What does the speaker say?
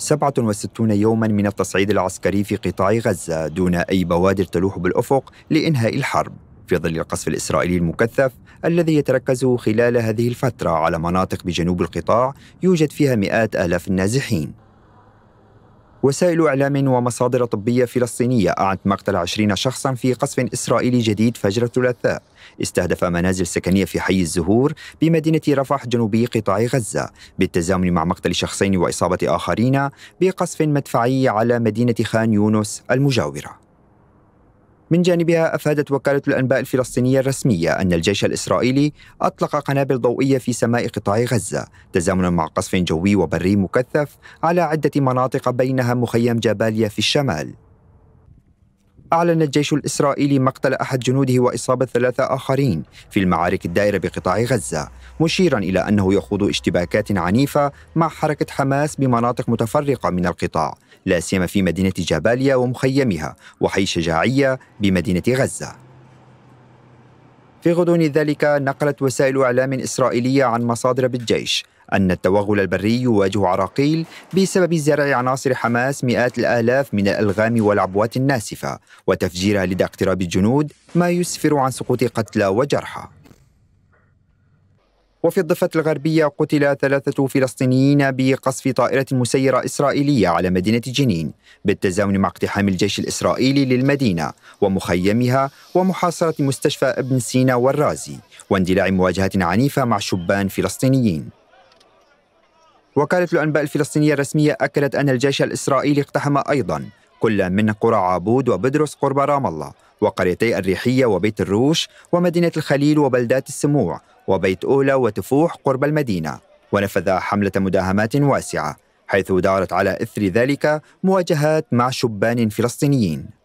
67 يوما من التصعيد العسكري في قطاع غزة دون أي بوادر تلوح بالأفق لإنهاء الحرب في ظل القصف الإسرائيلي المكثف الذي يتركز خلال هذه الفترة على مناطق بجنوب القطاع يوجد فيها مئات آلاف النازحين وسائل إعلام ومصادر طبية فلسطينية أعنت مقتل 20 شخصا في قصف إسرائيلي جديد فجر الثلاثاء استهدف منازل سكنية في حي الزهور بمدينة رفح جنوبي قطاع غزة بالتزامن مع مقتل شخصين وإصابة آخرين بقصف مدفعي على مدينة خان يونس المجاورة من جانبها أفادت وكالة الأنباء الفلسطينية الرسمية أن الجيش الإسرائيلي أطلق قنابل ضوئية في سماء قطاع غزة تزامنا مع قصف جوي وبري مكثف على عدة مناطق بينها مخيم جباليا في الشمال أعلن الجيش الإسرائيلي مقتل أحد جنوده وإصابة ثلاثة آخرين في المعارك الدائرة بقطاع غزة مشيرا إلى أنه يخوض اشتباكات عنيفة مع حركة حماس بمناطق متفرقة من القطاع لا سيما في مدينة جباليا ومخيمها وحي شجاعية بمدينة غزة في غضون ذلك نقلت وسائل إعلام إسرائيلية عن مصادر بالجيش أن التوغل البري يواجه عراقيل بسبب زرع عناصر حماس مئات الآلاف من الألغام والعبوات الناسفة وتفجيرها لدى اقتراب الجنود ما يسفر عن سقوط قتلى وجرحى وفي الضفة الغربية قتل ثلاثة فلسطينيين بقصف طائرة مسيرة إسرائيلية على مدينة جنين بالتزامن مع اقتحام الجيش الإسرائيلي للمدينة ومخيمها ومحاصرة مستشفى ابن سينا والرازي واندلاع مواجهة عنيفة مع شبان فلسطينيين وكالة الأنباء الفلسطينية الرسمية أكدت أن الجيش الإسرائيلي اقتحم أيضا كل من قرى عبود وبدرس قرب رام الله وقريتي الريحية وبيت الروش ومدينة الخليل وبلدات السموع وبيت أولى وتفوح قرب المدينة ونفذ حملة مداهمات واسعة حيث دارت على إثر ذلك مواجهات مع شبان فلسطينيين